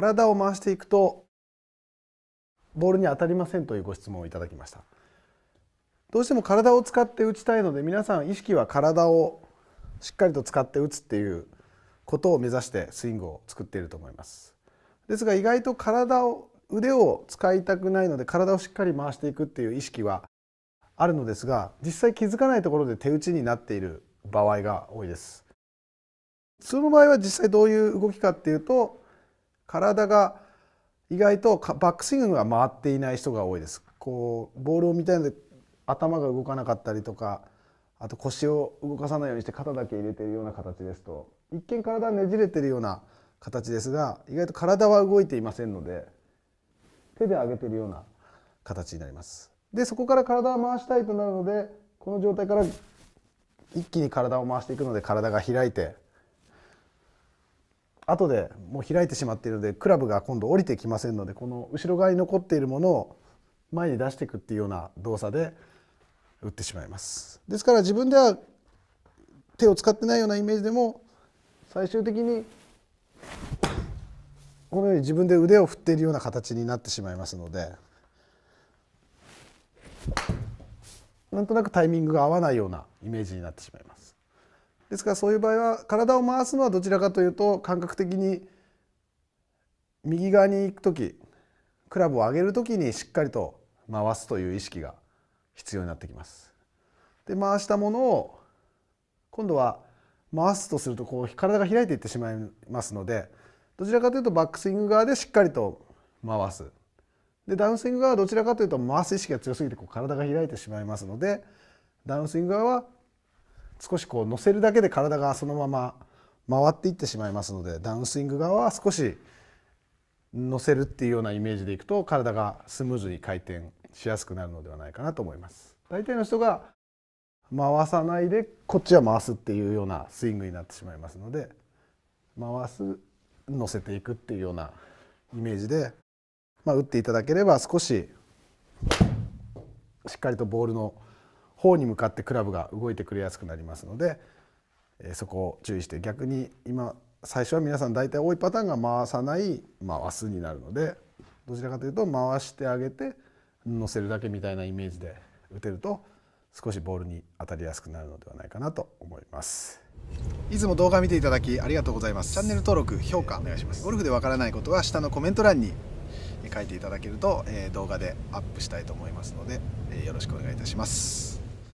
体を回していくとボールに当たりませんというご質問をいただきましたどうしても体を使って打ちたいので皆さん意識は体をしっかりと使って打つっていうことを目指してスイングを作っていると思いますですが意外と体を腕を使いたくないので体をしっかり回していくっていう意識はあるのですが実際気づかないところで手打ちになっている場合が多いですその場合は実際どういう動きかっていうと体が意外とバックスイングが回っていない人が多いです。こうボールを見たいので頭が動かなかったりとかあと腰を動かさないようにして肩だけ入れてるような形ですと一見体はねじれてるような形ですが意外と体は動いていませんので手で上げてるような形になります。でそこから体を回したいとなるのでこの状態から一気に体を回していくので体が開いて後でもう開いてしまっているのでクラブが今度降りてきませんのでこの後ろ側に残っているものを前に出していくっていうような動作で打ってしまいますですから自分では手を使ってないようなイメージでも最終的にこのように自分で腕を振っているような形になってしまいますのでなんとなくタイミングが合わないようなイメージになってしまいます。ですからそういう場合は体を回すのはどちらかというと感覚的に右側に行く時クラブを上げる時にしっかりと回すという意識が必要になってきます。で回したものを今度は回すとするとこう体が開いていってしまいますのでどちらかというとバックスイング側でしっかりと回すでダウンスイング側はどちらかというと回す意識が強すぎてこう体が開いてしまいますのでダウンスイング側は少しこう乗せるだけで体がそのまま回っていってしまいますのでダウンスイング側は少し乗せるっていうようなイメージでいくと体がスムーズに回転しやすくなるのではないかなと思います。大体の人が回さないでこっちは回すっていうようなスイングになってしまいますので回す乗せていくっていうようなイメージで、まあ、打っていただければ少ししっかりとボールの方に向かってクラブが動いてくれやすくなりますので、えそこを注意して逆に今最初は皆さん大体多いパターンが回さない回すになるのでどちらかというと回してあげて乗せるだけみたいなイメージで打てると少しボールに当たりやすくなるのではないかなと思いますいつも動画見ていただきありがとうございますチャンネル登録評価お願いしますゴルフでわからないことは下のコメント欄に書いていただけると動画でアップしたいと思いますのでよろしくお願いいたします